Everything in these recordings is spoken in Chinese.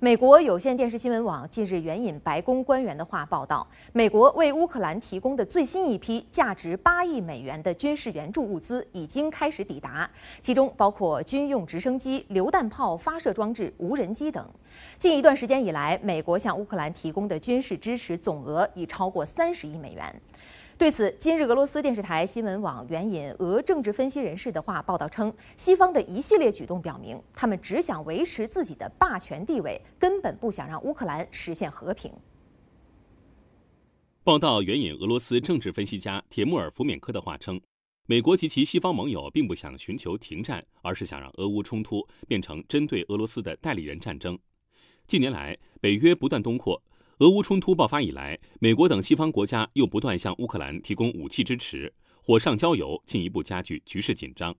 美国有线电视新闻网近日援引白宫官员的话报道，美国为乌克兰提供的最新一批价值八亿美元的军事援助物资已经开始抵达，其中包括军用直升机、榴弹炮发射装置、无人机等。近一段时间以来，美国向乌克兰提供的军事支持总额已超过三十亿美元。对此，今日俄罗斯电视台新闻网援引俄政治分析人士的话报道称，西方的一系列举动表明，他们只想维持自己的霸权地位，根本不想让乌克兰实现和平。报道援引俄罗斯政治分析家铁木尔·福缅科的话称，美国及其西方盟友并不想寻求停战，而是想让俄乌冲突变成针对俄罗斯的代理人战争。近年来，北约不断东扩。俄乌冲突爆发以来，美国等西方国家又不断向乌克兰提供武器支持，火上浇油，进一步加剧局势紧张。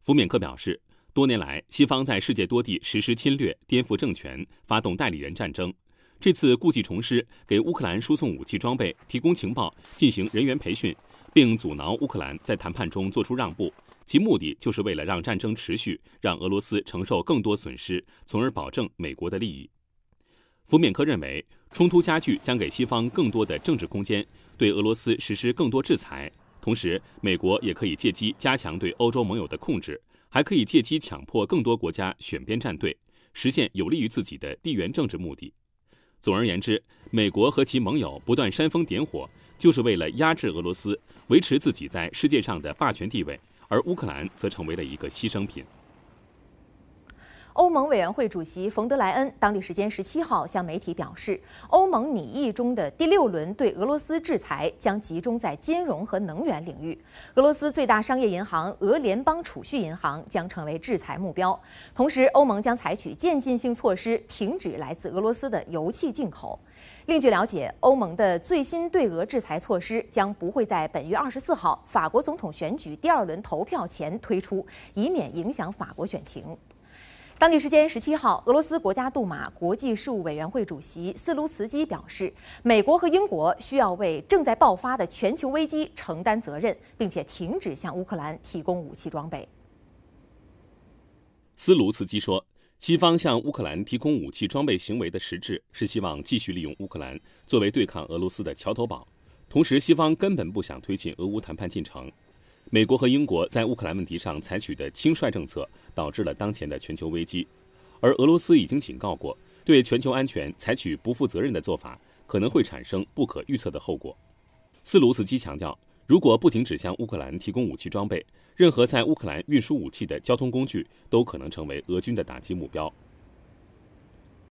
弗缅科表示，多年来，西方在世界多地实施侵略、颠覆政权、发动代理人战争，这次故技重施，给乌克兰输送武器装备、提供情报、进行人员培训，并阻挠乌克兰在谈判中做出让步，其目的就是为了让战争持续，让俄罗斯承受更多损失，从而保证美国的利益。福缅科认为，冲突加剧将给西方更多的政治空间，对俄罗斯实施更多制裁，同时，美国也可以借机加强对欧洲盟友的控制，还可以借机强迫更多国家选边站队，实现有利于自己的地缘政治目的。总而言之，美国和其盟友不断煽风点火，就是为了压制俄罗斯，维持自己在世界上的霸权地位，而乌克兰则成为了一个牺牲品。欧盟委员会主席冯德莱恩当地时间十七号向媒体表示，欧盟拟议中的第六轮对俄罗斯制裁将集中在金融和能源领域，俄罗斯最大商业银行俄联邦储蓄银行将成为制裁目标。同时，欧盟将采取渐进性措施，停止来自俄罗斯的油气进口。另据了解，欧盟的最新对俄制裁措施将不会在本月二十四号法国总统选举第二轮投票前推出，以免影响法国选情。当地时间十七号，俄罗斯国家杜马国际事务委员会主席斯卢茨基表示，美国和英国需要为正在爆发的全球危机承担责任，并且停止向乌克兰提供武器装备。斯卢茨基说，西方向乌克兰提供武器装备行为的实质是希望继续利用乌克兰作为对抗俄罗斯的桥头堡，同时西方根本不想推进俄乌谈判进程。美国和英国在乌克兰问题上采取的轻率政策，导致了当前的全球危机，而俄罗斯已经警告过，对全球安全采取不负责任的做法，可能会产生不可预测的后果。斯卢茨基强调，如果不停止向乌克兰提供武器装备，任何在乌克兰运输武器的交通工具都可能成为俄军的打击目标。